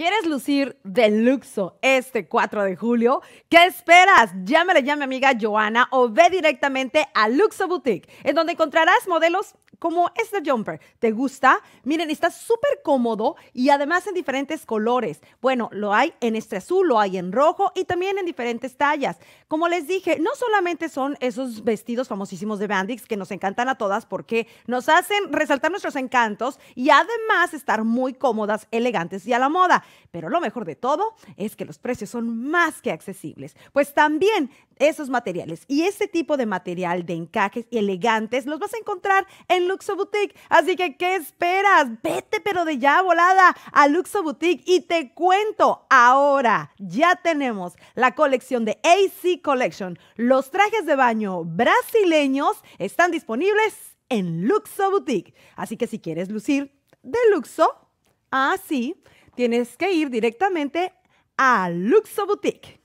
¿Quieres lucir de luxo este 4 de julio? ¿Qué esperas? Llámale ya a mi amiga Joana o ve directamente a Luxo Boutique, en donde encontrarás modelos como este jumper. ¿Te gusta? Miren, está súper cómodo y además en diferentes colores. Bueno, lo hay en este azul, lo hay en rojo y también en diferentes tallas. Como les dije, no solamente son esos vestidos famosísimos de Bandix que nos encantan a todas porque nos hacen resaltar nuestros encantos y además estar muy cómodas, elegantes y a la moda. Pero lo mejor de todo es que los precios son más que accesibles, pues también esos materiales y ese tipo de material de encajes elegantes los vas a encontrar en Luxo Boutique. Así que, ¿qué esperas? Vete pero de ya volada a Luxo Boutique y te cuento ahora. Ya tenemos la colección de AC Collection. Los trajes de baño brasileños están disponibles en Luxo Boutique. Así que si quieres lucir de luxo, así tienes que ir directamente a Luxo Boutique.